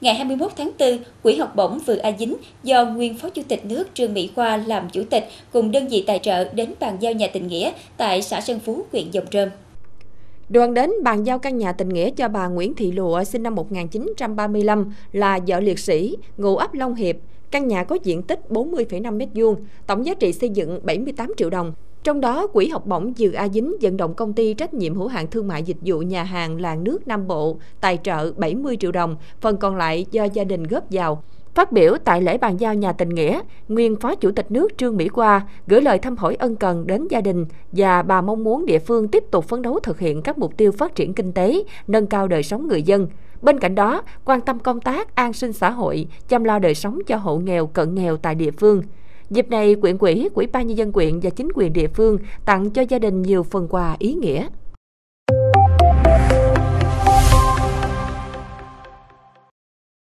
Ngày 21 tháng 4, Quỹ học bổng Vừa A Dính do nguyên Phó Chủ tịch nước Trương Mỹ Khoa làm chủ tịch cùng đơn vị tài trợ đến bàn giao nhà tình nghĩa tại xã Sơn Phú, huyện Dòng Trơm. Đoàn đến bàn giao căn nhà tình nghĩa cho bà Nguyễn Thị Lụa sinh năm 1935 là vợ liệt sĩ, ngụ ấp Long Hiệp. Căn nhà có diện tích 40,5 m2, tổng giá trị xây dựng 78 triệu đồng. Trong đó, Quỹ học bổng Dự A Dính vận động công ty trách nhiệm hữu hạn thương mại dịch vụ nhà hàng làng nước Nam Bộ tài trợ 70 triệu đồng, phần còn lại do gia đình góp vào. Phát biểu tại lễ bàn giao nhà tình nghĩa, nguyên Phó Chủ tịch nước Trương Mỹ qua gửi lời thăm hỏi ân cần đến gia đình và bà mong muốn địa phương tiếp tục phấn đấu thực hiện các mục tiêu phát triển kinh tế, nâng cao đời sống người dân. Bên cạnh đó, quan tâm công tác an sinh xã hội, chăm lo đời sống cho hộ nghèo, cận nghèo tại địa phương. Dịp này, quyện quỹ, quỹ ban nhân dân quyện và chính quyền địa phương tặng cho gia đình nhiều phần quà ý nghĩa.